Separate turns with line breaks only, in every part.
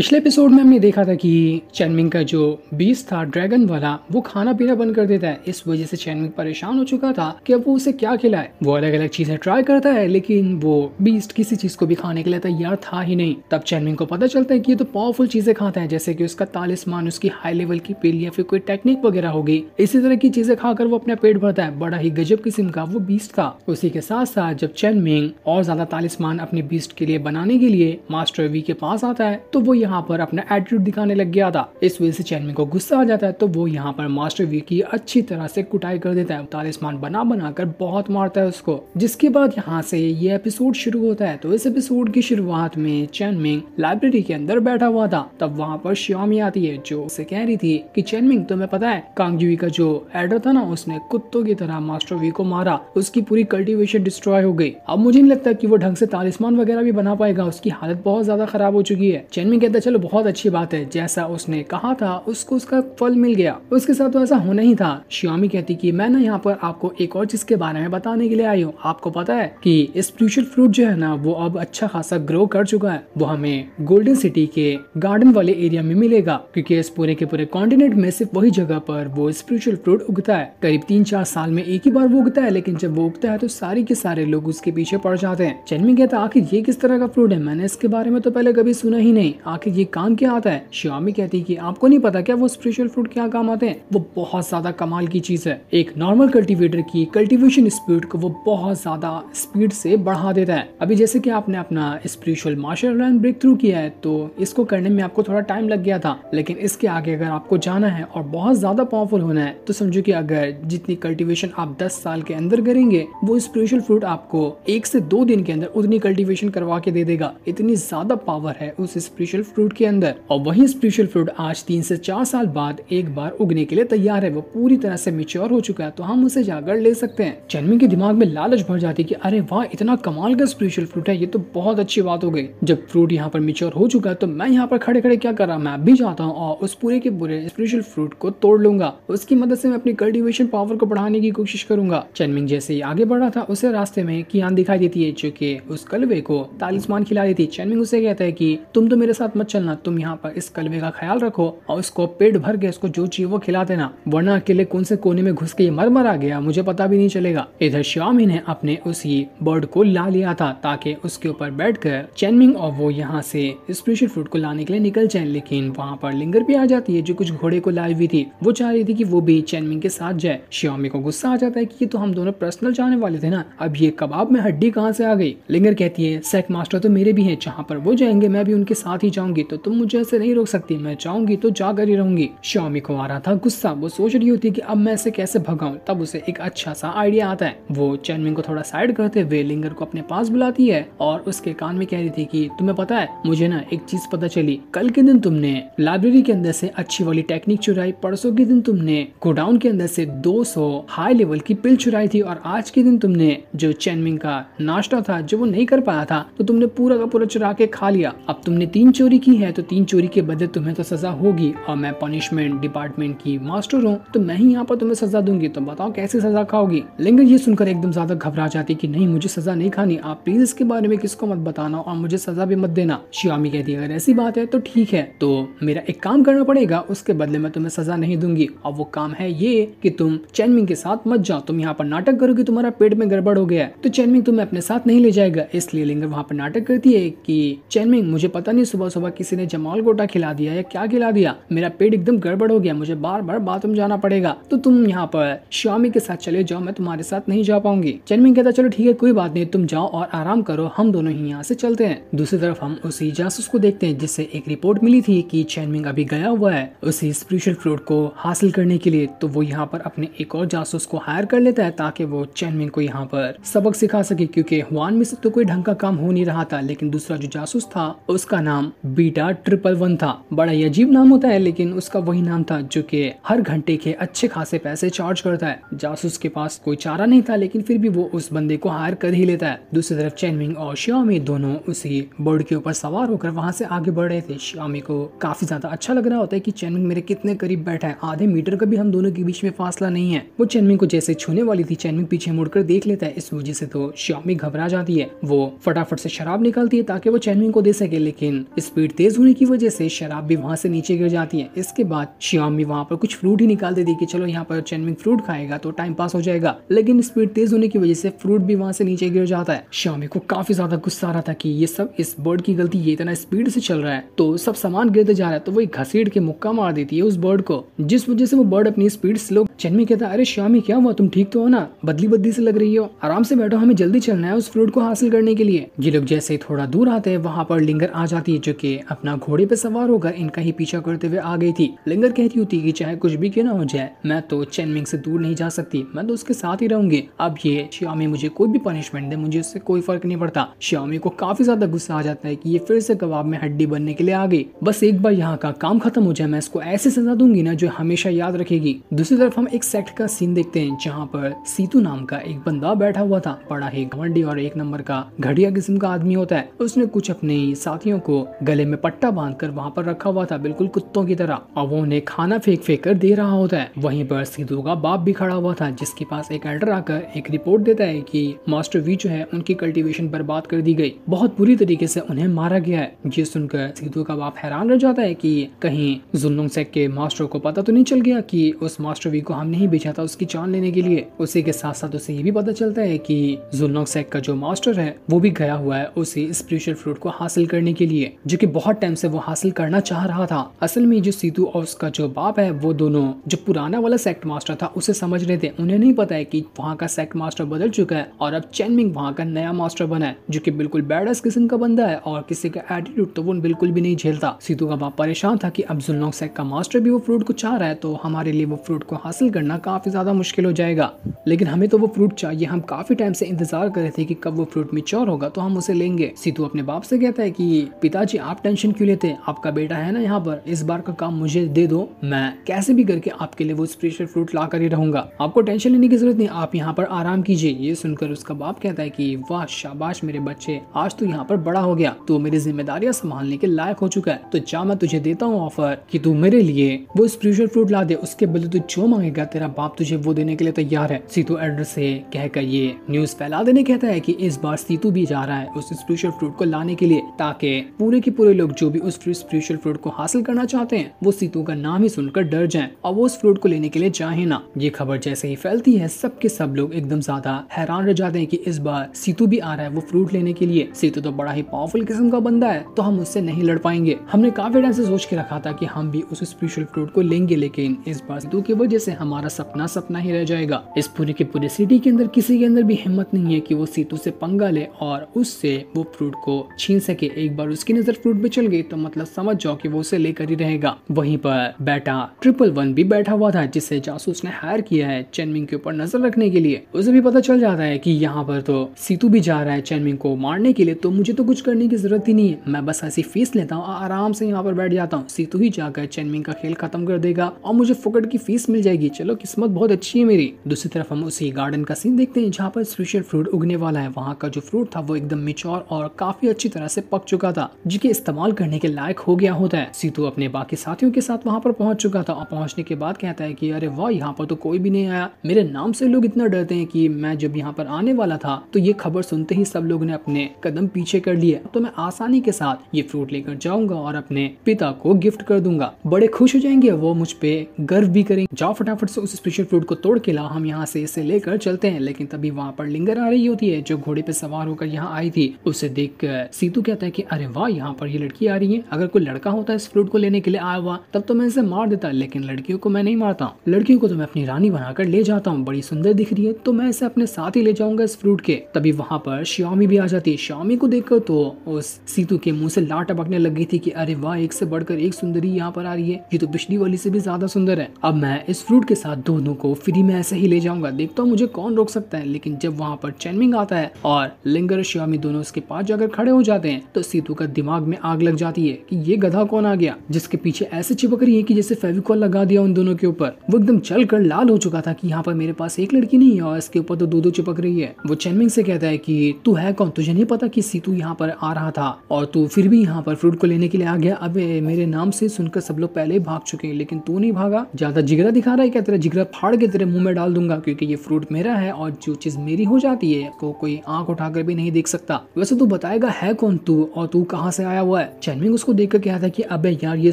पिछले एपिसोड में हमने देखा था कि चैनमिंग का जो बीस था ड्रैगन वाला वो खाना पीना बंद कर देता है इस वजह से चैनमिंग परेशान हो चुका था कि अब वो उसे क्या खिलाए वो अलग अलग चीजें ट्राई करता है लेकिन वो बीस्ट किसी चीज को भी खाने के लिए तैयार था ही नहीं तब चैनमिंग को पता चलता है कि ये तो पावरफुल चीजें खाता है जैसे की उसका तालिसमान उसकी हाई लेवल की पेल या फिर कोई टेक्निक वगैरह होगी इसी तरह की चीजें खाकर वो अपना पेट भरता है बड़ा ही गजब किस्म का वो बीस्ट था उसी के साथ साथ जब चैनमिंग और ज्यादा तालिसमान अपने बीस्ट के लिए बनाने के लिए मास्टर वी के पास आता है तो वो यहाँ यहाँ पर अपना एटीट्यूड दिखाने लग गया था इस वजह से चैनमिन को गुस्सा आ जाता है तो वो यहाँ पर मास्टर वी की अच्छी तरह से कुटाई कर देता है तालिस्मान बना बनाकर बहुत मारता है उसको जिसके बाद यहाँ से ये एपिसोड शुरू होता है तो इस एपिसोड की शुरुआत में चैनमिंग लाइब्रेरी के अंदर बैठा हुआ था तब वहाँ पर श्योमी आती है जो उसे कह रही थी की चैनमिंग तुम्हें पता है कांगजूवी का जो एडर था ना उसने कुत्तों की तरह मास्टर वी को मारा उसकी पूरी कल्टिवेशन डिस्ट्रॉय हो गई अब मुझे नहीं लगता की वो ढंग से तालिस्मान वगैरह भी बना पाएगा उसकी हालत बहुत ज्यादा खराब हो चुकी है चैनमिंग कहता चलो बहुत अच्छी बात है जैसा उसने कहा था उसको उसका फल मिल गया उसके साथ तो ऐसा होना ही था श्योमी कहती कि मैं ना यहाँ पर आपको एक और चीज के बारे में बताने के लिए आई हूँ आपको पता है कि स्पिरिचुअल फ्रूट जो है ना वो अब अच्छा खासा ग्रो कर चुका है वो हमें गोल्डन सिटी के गार्डन वाले एरिया में मिलेगा क्योंकि इस पूरे के पूरे कॉन्टिनेंट में सिर्फ वही जगह पर वो स्पिरिचुअल फ्रूट उगता है करीब तीन चार साल में एक ही बार वो उगता है लेकिन जब वो उगता है तो सारे के सारे लोग उसके पीछे पड़ जाते हैं जन्मी कहता आखिर ये किस तरह का फ्रूट है मैंने इसके बारे में तो पहले कभी सुना ही नहीं आखिर ये काम क्या आता है श्यामी कहती है कि आपको नहीं पता क्या वो स्पिरिचुअल फ्रूट क्या काम आते हैं वो बहुत ज्यादा कमाल की चीज है एक नॉर्मल कल्टिवेटर की कल्टिवेशन स्पीड को वो बहुत ज्यादा स्पीड से बढ़ा देता है अभी जैसे कि आपने अपना spiritual martial run breakthrough किया है तो इसको करने में आपको थोड़ा टाइम लग गया था लेकिन इसके आगे अगर आपको जाना है और बहुत ज्यादा पावरफुल होना है तो समझो कि अगर जितनी कल्टिवेशन आप 10 साल के अंदर करेंगे वो स्पिरिचुअल फ्रूट आपको एक से दो दिन के अंदर उतनी कल्टिवेशन करवा के दे देगा इतनी ज्यादा पावर है उस स्पिरिचुअल फ्रूट के अंदर और वही स्पिरिचुअल फ्रूट आज तीन से चार साल बाद एक बार उगने के लिए तैयार है वो पूरी तरह से मिच्योर हो चुका है तो हम उसे जाकर ले सकते हैं चनमी के दिमाग में लालच भर जाती है की अरे वाह इतना कमाल का स्पिरिचुअल फ्रूट है ये तो बहुत अच्छी बात हो गई जब फ्रूट यहाँ पर मिच्योर हो चुका है तो मैं यहाँ पर खड़े खड़े क्या कर रहा मैं भी जाता हूँ और उस पूरे के पूरे स्पिरिचुअल फ्रूट को तोड़ लूंगा उसकी मदद से मैं अपनी कल्टिवेशन पावर को बढ़ाने की कोशिश करूंगा चनमिंग जैसे ही आगे बढ़ रहा था उसे रास्ते में कियान दिखाई देती है जो की उस कलवे को तालिस्मान खिला देती है चनमिंग उसे कहता है की तुम तो मेरे साथ मत चलना तुम यहाँ पर इस कलवे का ख्याल रखो और उसको पेट भर के उसको जो चाहिए वो खिला देना वरना अकेले कौन से कोने में घुस के ये मर आ गया मुझे पता भी नहीं चलेगा इधर श्यामी ने अपने उसी बर्ड को ला लिया था ताकि उसके ऊपर बैठ कर चैनमिंग और वो यहाँ से स्पेशल फ्रूट को लाने के लिए निकल जाए लेकिन वहाँ पर लिंगर भी आ जाती है जो कुछ घोड़े को लाई हुई थी वो चाह रही थी की वो भी चैनमिंग के साथ जाए श्यामी को गुस्सा आ जाता है की तो हम दोनों पर्सनल जाने वाले थे ना अब ये कबाब में हड्डी कहाँ से आ गई लिंगर कहती है सेक मास्टर तो मेरे भी है जहाँ पर वो जाएंगे मैं भी उनके साथ ही जाऊँगा जाऊंगी तो तुम मुझे ऐसे नहीं रोक सकती मैं चाहूंगी तो जाकर ही रहूंगी श्यामी को आ रहा था गुस्सा वो सोच रही होती कि अब मैं इसे कैसे भगाऊ तब उसे एक अच्छा सा आइडिया आता है वो चैनमिंग को थोड़ा साइड करते हुए लिंगर को अपने पास बुलाती है और उसके कान में कह रही थी की तुम्हें पता है मुझे ना एक चीज पता चली कल के दिन तुमने लाइब्रेरी के अंदर से अच्छी वाली टेक्निक चुराई परसों के दिन तुमने गोडाउन के अंदर से 200 हाई लेवल की पिल चुराई थी और आज के दिन तुमने जो चैनमिंग का नाश्ता था जो वो नहीं कर पाया था तो तुमने पूरा का पूरा चुरा के खा लिया अब तुमने तीन चोरी की है तो तीन चोरी के बदले तुम्हें तो सजा होगी और मैं पनिशमेंट डिपार्टमेंट की मास्टर हूँ तो मैं ही यहाँ पर तुम्हें सजा दूंगी तुम तो बताओ कैसे सजा खाओगी लिंगन ये सुनकर एकदम ज्यादा घबरा जाती की नहीं मुझे सजा नहीं खानी आप प्लीज इसके बारे में किसको मत बताना और मुझे सजा भी मत देना श्यामी कहती है अगर ऐसी बात है तो ठीक है तो मेरा एक काम करना पड़ेगा उसके बदले में तुम्हें सजा नहीं दूंगी और वो काम है ये की तुम चैनमिंग के साथ मत जाओ तुम यहाँ पर नाटक करोगे तुम्हारा पेट में गड़बड़ हो गया है तो चैनमिंग तुम्हें अपने साथ नहीं ले जाएगा इसलिए लिंगर वहाँ पर नाटक करती है कि चैनमिंग मुझे पता नहीं सुबह सुबह होगा किसी ने जमाल गोटा खिला दिया या क्या खिला दिया मेरा पेट एकदम गड़बड़ हो गया मुझे बार बार बाथरूम जाना पड़ेगा तो तुम यहाँ पर श्यामी के साथ चले जाओ मैं तुम्हारे साथ नहीं जा पाऊंगी चनमिंग कहता चलो ठीक है कोई बात नहीं तुम जाओ और आराम करो हम दोनों ही यहाँ से चलते हैं दूसरी तरफ हम उसी जासूस को देखते हैं जिससे एक रिपोर्ट मिली थी की चैनमिंग अभी गया हुआ है उसी स्पिरिचुअल फ्रूट को हासिल करने के लिए तो वो यहाँ पर अपने एक और जासूस को हायर कर लेता है ताकि वो चैनमिंग को यहाँ पर सबक सिखा सके क्योंकि हुआन में से तो कोई ढंग का काम हो नहीं रहा था लेकिन दूसरा जो जासूस था उसका नाम बीटा ट्रिपल वन था बड़ा ही अजीब नाम होता है लेकिन उसका वही नाम था जो कि हर घंटे के अच्छे खासे पैसे चार्ज करता है जासूस के पास कोई चारा नहीं था लेकिन फिर भी वो उस बंदे को हायर कर ही लेता है दूसरी तरफ चैनमिंग और श्यामी दोनों उसी बोर्ड के ऊपर सवार होकर वहाँ से आगे बढ़ रहे थे श्यामी को काफी ज्यादा अच्छा लग रहा होता है की चैनमिंग मेरे कितने करीब बैठा है आधे मीटर का भी हम दोनों के बीच में फासला नहीं है वो चैनमिंग को जैसे छूने वाली थी चैनमिंग पीछे मुड़कर देख लेता है इस वजह से तो श्यामी घबरा जाती है वो फटाफट से शराब निकालती है ताकि वो चैनमिंग को दे सके लेकिन स्पीड स्पीड तेज़ होने की वजह से शराब भी वहाँ से नीचे गिर जाती है इसके बाद श्याम भी वहाँ पर कुछ फ्रूट ही निकाल देती है कि चलो यहाँ पर चैनविंग फ्रूट खाएगा तो टाइम पास हो जाएगा लेकिन स्पीड तेज़ होने की वजह से फ्रूट भी वहाँ से नीचे गिर जाता है श्यामी को काफ़ी ज़्यादा गुस्सा आ रहा था कि ये सब इस बर्ड की गलती ये इतना स्पीड से चल रहा है तो सब सामान गिरते जा रहा है तो वही घसीट के मुक्का मार देती है उस बर्ड को जिस वजह से वो बर्ड अपनी स्पीड स्लो चन्मी कहता है अरे श्यामी क्या हुआ तुम ठीक तो हो ना बदली बदली से लग रही हो आराम से बैठो हमें जल्दी चलना है उस फ्रूट को हासिल करने के लिए ये लोग जैसे थोड़ा दूर आते हैं वहाँ पर लिंगर आ जाती है जो की अपना घोड़े पे सवार होकर इनका ही पीछा करते हुए आ गई थी लिंगर कहती होती की चाहे कुछ भी क्यों ना हो जाए मैं तो चेनमिंग से दूर नहीं जा सकती मैं तो उसके साथ ही रहूंगी अब ये श्यामी मुझे कोई भी पनिशमेंट दे मुझे उससे कोई फर्क नहीं पड़ता श्यामी को काफी ज्यादा गुस्सा आ जाता है की ये फिर से कबाब में हड्डी बनने के लिए आ गई बस एक बार यहाँ का काम खत्म हो जाए मैं इसको ऐसे सजा दूंगी ना जो हमेशा याद रखेगी दूसरी तरफ हम एक सेक्ट का सीन देखते हैं जहाँ पर सीतू नाम का एक बंदा बैठा हुआ था बड़ा ही घमंडी और एक नंबर का घटिया किस्म का आदमी होता है उसने कुछ अपने साथियों को गले में पट्टा बांध कर वहाँ पर रखा हुआ था बिल्कुल कुत्तों की तरह और वो उन्हें खाना फेंक फेंक कर दे रहा होता है वहीं पर सीतु का बाप भी खड़ा हुआ था जिसके पास एक एल्डर आकर एक रिपोर्ट देता है की मास्टर वी जो है उनकी कल्टिवेशन बर्बाद कर दी गई बहुत बुरी तरीके से उन्हें मारा गया है ये सुनकर सीधु का बाप हैरान रह जाता है की कहीं जुल्लुम सेक के मास्टर को पता तो नहीं चल गया की उस मास्टर वी को सामने नहीं बेचा था उसकी जान लेने के लिए उसी के साथ साथ उसे ये भी पता चलता है कि जुलनोक सेक का जो मास्टर है वो भी गया हुआ है उसे स्पिरिचुअल फ्रूट को हासिल करने के लिए जो कि बहुत टाइम से वो हासिल करना चाह रहा था असल में जो सीतू और उसका जो बाप है वो दोनों जो पुराना वाला सेक्ट मास्टर था उसे समझ रहे थे उन्हें नहीं पता है की वहाँ का सेक्ट मास्टर बदल चुका है और अब चैनमिंग वहाँ का नया मास्टर बना है जो की बिल्कुल बैडस किस्म का बंदा है और किसी का एटीट्यूड तो वो बिल्कुल भी नहीं झेलता सीतू का बाप परेशान था की अब जुलनोक सेक का मास्टर भी वो फ्रूट को चाह रहा है तो हमारे लिए वो फ्रूट को हासिल हासिल करना काफ़ी ज़्यादा मुश्किल हो जाएगा लेकिन हमें तो वो फ्रूट चाहिए हम काफ़ी टाइम से इंतजार कर रहे थे कि कब वो फ्रूट मिच्योर होगा तो हम उसे लेंगे सीतू अपने बाप से कहता है कि पिताजी आप टेंशन क्यों लेते हैं आपका बेटा है ना यहाँ पर इस बार का काम मुझे दे दो मैं कैसे भी करके आपके लिए वो स्पेशल फ्रूट ला कर ही रहूंगा आपको टेंशन लेने की जरूरत नहीं आप यहाँ पर आराम कीजिए ये सुनकर उसका बाप कहता है की वाह शाबाश मेरे बच्चे आज तू यहाँ पर बड़ा हो गया तो मेरी जिम्मेदारियाँ संभालने के लायक हो चुका है तो जा मैं तुझे देता हूँ ऑफर की तू मेरे लिए वो स्पिरिचुअल फ्रूट ला दे उसके बदले तू जो मांगे रहेगा तेरा बाप तुझे वो देने के लिए तैयार है सीतू एड्रेस से कहकर ये न्यूज फैला देने कहता है की इस बार सीतू भी जा रहा है उस स्पिरिचुअल फ्रूट को लाने के लिए ताकि पूरे के पूरे लोग जो भी उस स्पिरिचुअल फ्रूट को हासिल करना चाहते हैं वो सीतू का नाम ही सुनकर डर जाए और वो उस फ्रूट को लेने के लिए चाहे ना ये खबर जैसे ही फैलती है सबके सब लोग एकदम ज्यादा हैरान रह जाते हैं की इस बार सीतू भी आ रहा है वो फ्रूट लेने के लिए सीतू तो बड़ा ही पावरफुल किस्म का बंदा है तो हम उससे नहीं लड़ पाएंगे हमने काफी टाइम से सोच के रखा था की हम भी उस स्पिरिचुअल फ्रूट को लेंगे लेकिन इस बार सीतू की वजह से हमारा सपना सपना ही रह जाएगा इस पूरे के पूरे सिटी के अंदर किसी के अंदर भी हिम्मत नहीं है कि वो सीतू से पंगा ले और उससे वो फ्रूट को छीन सके एक बार उसकी नजर फ्रूट पे चल गई तो मतलब समझ जाओ कि वो उसे लेकर ही रहेगा वहीं पर बैठा ट्रिपल वन भी बैठा हुआ था जिसे जासूस ने हायर किया है चैनमिंग के ऊपर नजर रखने के लिए उसे भी पता चल जाता है की यहाँ पर तो सीतू भी जा रहा है चैनमिंग को मारने के लिए तो मुझे तो कुछ करने की जरूरत ही नहीं है मैं बस ऐसी फीस लेता हूँ आराम से यहाँ पर बैठ जाता हूँ सीतू ही जाकर चैनमिंग का खेल खत्म कर देगा और मुझे फुकट की फीस मिल जाएगी चलो किस्मत बहुत अच्छी है मेरी दूसरी तरफ हम उसी गार्डन का सीन देखते हैं जहाँ पर स्पेशल फ्रूट उगने वाला है वहाँ का जो फ्रूट था वो एकदम मिचोर और काफी अच्छी तरह से पक चुका था जिसके इस्तेमाल करने के लायक हो गया होता है सीतू अपने बाकी साथियों के साथ वहाँ पर पहुंच चुका था और पहुंचने के बाद कहता है की अरे वाह यहाँ पर तो कोई भी नहीं आया मेरे नाम से लोग इतना डरते हैं की मैं जब यहाँ पर आने वाला था तो ये खबर सुनते ही सब लोग ने अपने कदम पीछे कर लिए तो मैं आसानी के साथ ये फ्रूट लेकर जाऊंगा और अपने पिता को गिफ्ट कर दूंगा बड़े खुश हो जाएंगे वो मुझ पे गर्व भी करेंगे जाओ फटाफट फटाफट से उस स्पेशल फ्रूट को तोड़ के ला हम यहाँ से इसे लेकर चलते हैं लेकिन तभी वहाँ पर लिंगर आ रही होती है जो घोड़े पे सवार होकर यहाँ आई थी उसे देख कर सीतू कहता है की अरे वाह यहाँ पर ये लड़की आ रही है अगर कोई लड़का होता इस फ्रूट को लेने के लिए आया हुआ तब तो मैं इसे मार देता लेकिन लड़कियों को मैं नहीं मारता लड़कियों को तो मैं अपनी रानी बनाकर ले जाता हूँ बड़ी सुंदर दिख रही है तो मैं इसे अपने साथ ही ले जाऊंगा इस फ्रूट के तभी वहाँ पर श्यामी भी आ जाती है श्यामी को देखकर तो उस सीतू के मुंह से लाट टपकने लगी थी कि अरे वाह एक से बढ़कर एक सुंदरी यहाँ पर आ रही है ये तो पिछली वाली से भी ज्यादा सुंदर है अब मैं इस फ्रूट के साथ दोनों को फ्री में ऐसे ही ले जाऊंगा देखता हूँ मुझे कौन रोक सकता है लेकिन जब वहाँ पर चैनमिंग आता है और लिंगर श्यामी दोनों उसके पास जाकर खड़े हो जाते हैं तो सीतू का दिमाग में आग लग जाती है की ये गधा कौन आ गया जिसके पीछे ऐसे चिपक रही है की जैसे फेविकॉल लगा दिया उन दोनों के ऊपर वो एकदम चल कर लाल हो चुका था की यहाँ पर मेरे पास एक लड़की नहीं है और इसके ऊपर तो दो दो चिपक रही है वो चैनमिंग से कहता है की तू है कौन तुझे नहीं पता की सीतू यहाँ पर आ रहा था और तू फिर भी यहाँ पर फ्रूट को लेने के लिए आ गया अब मेरे नाम से सुनकर सब लोग पहले भाग चुके हैं लेकिन तू नहीं भागा ज्यादा जिगरा दिखा रहा है क्या के तेरा जिगरा फाड़ के तेरे मुंह में डाल दूंगा क्योंकि ये फ्रूट मेरा है और जो चीज मेरी हो जाती है को कोई आंख उठाकर भी नहीं देख सकता वैसे तू बताएगा है कौन तू और तू कहाँ से आया हुआ है चैनमिंग उसको देख कर कहता था की अब यार ये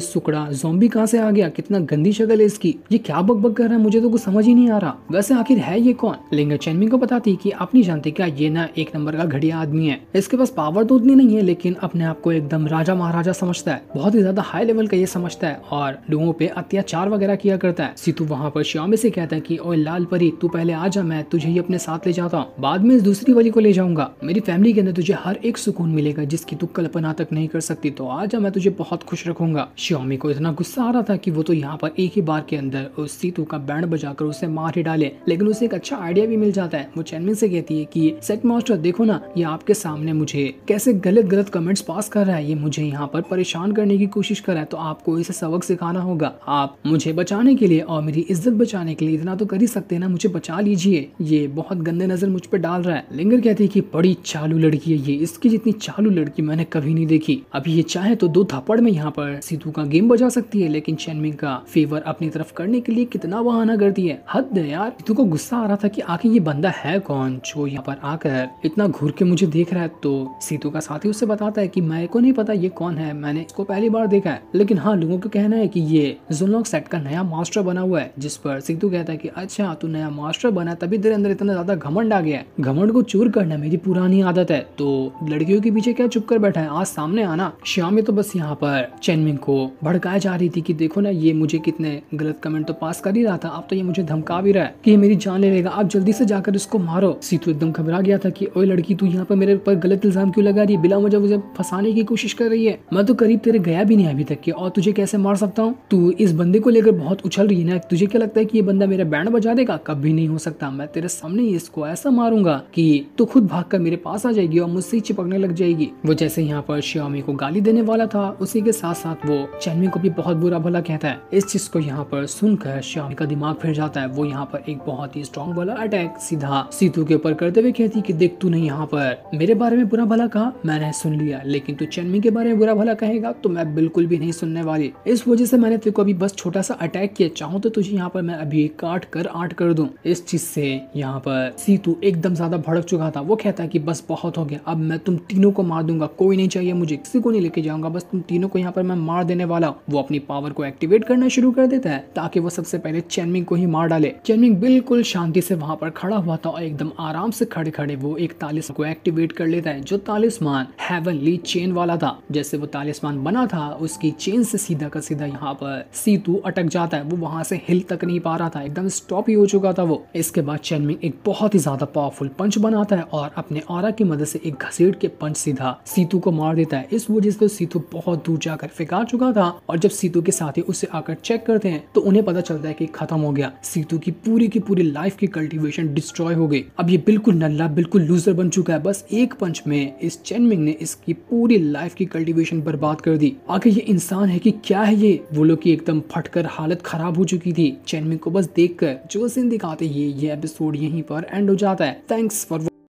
सुकड़ा जोम्बी कहाँ से आ गया कितना गंदी शक्ल है इसकी ये क्या बक कर रहा है मुझे तो कुछ समझ ही नहीं आ रहा वैसे आखिर है ये कौन लिंगा चैनमिंग को बताती की आप नहीं जानते क्या ये ना एक नंबर का घड़िया आदमी है इसके पास पावर तो उतनी नहीं है लेकिन अपने आप को एकदम राजा महाराजा समझता है बहुत ही ज्यादा हाई लेवल का ये समझता है और लोगों पे अत्याचार वगैरह किया करता है सीतु वहाँ पर पर श्यामे से कहता है कि ओए लाल परी तू पहले आ जा मैं तुझे ही अपने साथ ले जाता हूँ बाद में इस दूसरी वाली को ले जाऊंगा मेरी फैमिली के अंदर तुझे हर एक सुकून मिलेगा जिसकी तू कल्पना तक नहीं कर सकती तो आ जा मैं तुझे बहुत खुश रखूंगा श्यामी को इतना गुस्सा आ रहा था कि वो तो यहाँ पर एक ही बार के अंदर उस सीतू का बैंड बजाकर उसे मार ही डाले लेकिन उसे एक अच्छा आइडिया भी मिल जाता है वो चैनमिन से कहती है की सेट मास्टर देखो ना ये आपके सामने मुझे कैसे गलत गलत कमेंट्स पास कर रहा है ये मुझे यहाँ पर परेशान करने की कोशिश कर रहा है तो आपको इसे सबक सिखाना होगा आप मुझे बचाने के लिए और मेरी इज्जत इज्जत बचाने के लिए इतना तो कर ही सकते हैं ना मुझे बचा लीजिए ये बहुत गंदे नजर मुझ पर डाल रहा है लिंगर कहती है की बड़ी चालू लड़की है ये इसकी जितनी चालू लड़की मैंने कभी नहीं देखी अभी ये चाहे तो दो थप्पड़ में यहाँ पर सीधू का गेम बजा सकती है लेकिन चैनमिंग का फेवर अपनी तरफ करने के लिए कितना बहाना करती है हद है यार सीधू को गुस्सा आ रहा था की आखिर ये बंदा है कौन जो यहाँ पर आकर इतना घूर के मुझे देख रहा है तो सीतू का साथी उससे बताता है कि मैं को नहीं पता ये कौन है मैंने इसको पहली बार देखा है लेकिन हाँ लोगों का कहना है कि ये जुनलॉक सेट का नया मास्टर बना हुआ है जिस पर सिद्धू कहता है कि अच्छा तू नया मास्टर बना तभी तेरे अंदर इतना ज़्यादा घमंड आ गया है घमंड को चूर करना मेरी पुरानी आदत है तो लड़कियों के पीछे क्या चुप कर बैठा है आज सामने आना श्यामी तो बस यहाँ पर चैनमिंग को भड़काया जा रही थी कि देखो ना ये मुझे कितने गलत कमेंट तो पास कर ही रहा था अब तो ये मुझे धमका भी रहा है कि ये मेरी जान ले लेगा आप जल्दी से जाकर इसको मारो सीतू एकदम घबरा गया था कि ओए लड़की तू यहाँ पर मेरे ऊपर गलत इल्जाम क्यों लगा रही है बिला मुझे फंसाने की कोशिश कर रही है मैं तो करीब तेरे गया भी नहीं अभी तक के और तुझे कैसे मार सकता हूँ तू इस बंदे को लेकर बहुत उछल रही है ना तुझे क्या के लगता है कि ये बंदा मेरा बैंड बजा देगा कभी नहीं हो सकता मैं तेरे सामने इसको ऐसा मारूंगा कि तू खुद भागकर मेरे पास आ जाएगी और मुझसे चिपकने लग जाएगी वो जैसे यहाँ पर श्यामी को गाली देने वाला था उसी के साथ साथ वो चैनमी को भी बहुत बुरा भला कहता है इस चीज को यहाँ पर सुनकर श्यामी का दिमाग फिर जाता है वो यहाँ पर एक बहुत ही स्ट्रॉन्ग वाला अटैक सीधा सीतू के ऊपर करते हुए कहती की देख तू नहीं यहाँ पर मेरे बारे में बुरा भला कहा मैंने सुन लिया लेकिन तू चैनमी के बारे में बुरा भला कहेगा तो मैं बिल्कुल भी नहीं सुनने वाली इस वजह से मैंने तेरे को अभी बस छोटा सा अटैक किया चाहूँ तो तुझे यहाँ यहाँ पर मैं अभी काट कर आठ कर दू इस चीज से यहाँ पर सीतू एकदम ज्यादा भड़क चुका था वो कहता है कि बस बहुत हो गया अब मैं तुम तीनों को मार दूंगा कोई नहीं चाहिए मुझे किसी को नहीं लेके जाऊंगा बस तुम तीनों को यहाँ पर मैं मार देने वाला वो अपनी पावर को एक्टिवेट करना शुरू कर देता है ताकि वो सबसे पहले चैनमिंग को ही मार डाले चैनमिंग बिल्कुल शांति से वहां पर खड़ा हुआ था और एकदम आराम से खड़े खड़े वो एक तालिस को एक्टिवेट कर लेता है जो तालिसमान हेवनली चेन वाला था जैसे वो तालिसमान बना था उसकी चेन से सीधा का सीधा यहाँ पर सीतू अटक जाता है वो वहां से हिल तक तक नहीं पा रहा था एकदम स्टॉप ही हो चुका था वो इसके बाद चैनमिंग एक बहुत ही ज्यादा पावरफुल पंच बनाता है और अपने और की मदद से एक घसीट के पंच सीधा सीतू को मार देता है इस वजह से सीतू बहुत दूर जाकर फिका चुका था और जब सीतू के साथी उसे आकर चेक करते हैं तो उन्हें पता चलता है की खत्म हो गया सीतू की पूरी की पूरी लाइफ की कल्टिवेशन डिस्ट्रॉय हो गई अब ये बिल्कुल नल्ला बिल्कुल लूजर बन चुका है बस एक पंच में इस चैनमिंग ने इसकी पूरी लाइफ की कल्टिवेशन बर्बाद कर दी आखिर ये इंसान है कि क्या है ये वो लोग की एकदम फटकर हालत खराब हो चुकी थी चैनमी को बस देखकर जो सीन दिखाते ये ये एपिसोड यहीं पर एंड हो जाता है थैंक्स फॉर